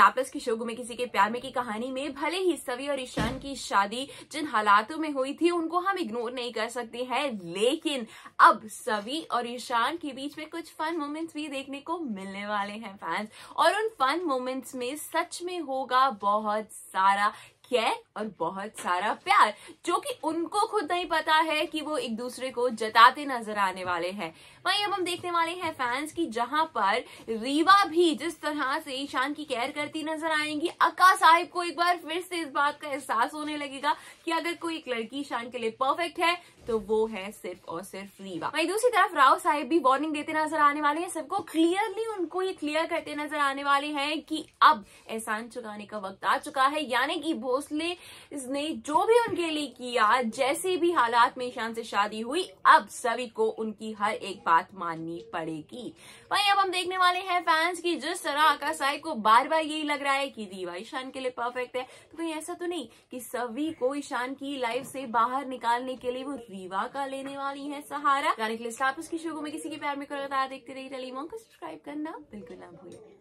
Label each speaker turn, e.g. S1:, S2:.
S1: star के शोगु में किसी के प्यार में की कहानी में भले ही सवी और ईशान की शादी जिन हालातों में हुई थी उनको हम इग्नोर नहीं कर सकते हैं लेकिन अब सवी और ईशान के बीच में कुछ फन मोमेंट्स भी देखने को मिलने वाले हैं फैंस और उन फन मोमेंट्स में सच में होगा बहुत सारा केयर और बहुत सारा प्यार जो कि उनको खुद नहीं पता है कि वो एक दूसरे को जताते नजर आने वाले हैं वहीं अब हम देखने वाले हैं फैंस की जहां पर रीवा भी जिस तरह से ईशान की केयर करती नजर आएंगी अक्का साहिब को एक बार फिर से इस बात का एहसास होने लगेगा कि अगर कोई एक लड़की ईशान के लिए परफेक्ट है तो वो है सिर्फ
S2: और सिर्फ रीवा
S1: वही दूसरी तरफ राव साहिब भी वार्निंग देते नजर आने वाले हैं सबको क्लियरली उनको ये क्लियर करते नजर आने वाले हैं कि अब एहसान चुकाने का वक्त आ चुका है यानी कि बहुत उसने इसने जो भी उनके लिए किया जैसे भी हालात में ईशान से शादी हुई अब सभी को उनकी हर एक बात माननी पड़ेगी वही अब हम देखने वाले हैं फैंस की जिस तरह आकाश को बार बार यही लग रहा है कि दीवा ईशान के लिए परफेक्ट है तो कहीं ऐसा तो नहीं कि सभी को ईशान की लाइफ से बाहर निकालने के लिए वो रीवा का लेने वाली है सहारा गाने के लिए स्टाप उसकी शो को मैं किसी के प्यार में करता देखते रहिए टेलीमॉन को सब्सक्राइब करना बिल्कुल ना भूलें